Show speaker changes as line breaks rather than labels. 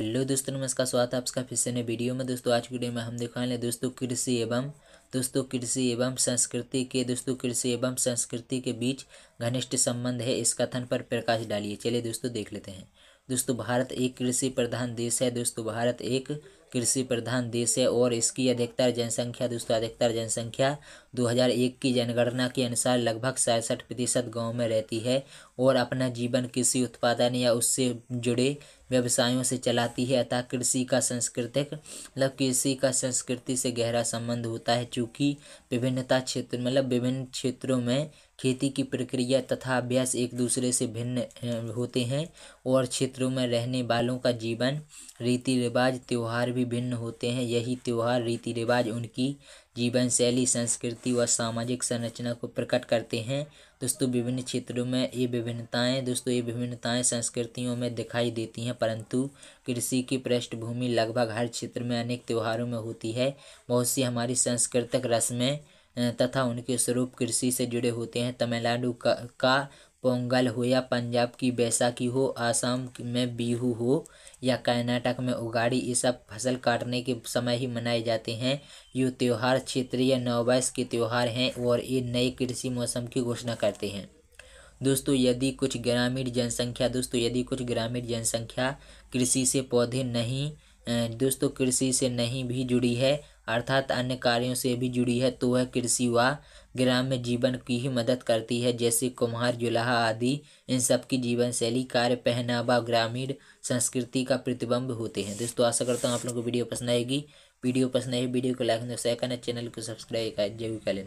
hello दोस्तों नमस्कार स्वागत है आपका फिर से नए वीडियो में दोस्तों आज की वीडियो में हम दिखाएंगे दोस्तों कृषि एवं दोस्तों कृषि एवं संस्कृति के दोस्तों कृषि एवं संस्कृति के बीच घनिष्ठ संबंध है इस कथन पर प्रकाश डालिए चलिए दोस्तों देख लेते हैं दोस्तों भारत एक कृषि प्रधान देश है दोस्तों भारत एक कृषि प्रधान देश है और इसकी अधिकतर जनसंख्या दोस्तों अधिकतर जनसंख्या 2001 की जनगणना के अनुसार लगभग सड़सठ प्रतिशत गाँव में रहती है और अपना जीवन कृषि उत्पादन या उससे जुड़े व्यवसायों से चलाती है अतः कृषि का सांस्कृतिक मतलब कृषि का संस्कृति से गहरा संबंध होता है चूँकि विभिन्नता क्षेत्र मतलब विभिन्न क्षेत्रों में खेती की प्रक्रिया तथा अभ्यास एक दूसरे से भिन्न होते हैं और क्षेत्रों में रहने वालों का जीवन रीति रिवाज त्यौहार भी भिन्न होते हैं यही त्यौहार रीति रिवाज उनकी जीवन शैली संस्कृति व सामाजिक संरचना को प्रकट करते हैं दोस्तों विभिन्न क्षेत्रों में ये विभिन्नताएं दोस्तों ये विभिन्नताएं संस्कृतियों में दिखाई देती हैं परंतु कृषि की पृष्ठभूमि लगभग हर क्षेत्र में अनेक त्यौहारों में होती है बहुत सी हमारी सांस्कृतिक रस्में तथा उनके स्वरूप कृषि से जुड़े होते हैं तमिलनाडु का, का पोंगल हो या पंजाब की बैसाखी हो आसाम में बीहू हो या कर्नाटक में उगाड़ी ये सब फसल काटने के समय ही मनाए जाते हैं ये त्यौहार क्षेत्रीय नववर्ष के त्यौहार हैं और ये नए कृषि मौसम की घोषणा करते हैं दोस्तों यदि कुछ ग्रामीण जनसंख्या दोस्तों यदि कुछ ग्रामीण जनसंख्या कृषि से पौधे नहीं दोस्तों कृषि से नहीं भी जुड़ी है अर्थात अन्य कार्यों से भी जुड़ी है तो वह कृषि व ग्राम्य जीवन की ही मदद करती है जैसे कुम्हार जुलाहा आदि इन सब की जीवन शैली कार्य पहनावा ग्रामीण संस्कृति का प्रतिबंब होते हैं दोस्तों आशा करता हूँ आप लोगों को वीडियो पसंद आएगी वीडियो पसंद आएगी वीडियो को लाइक शेयर करना चैनल को सब्सक्राइब जरूर कर लेना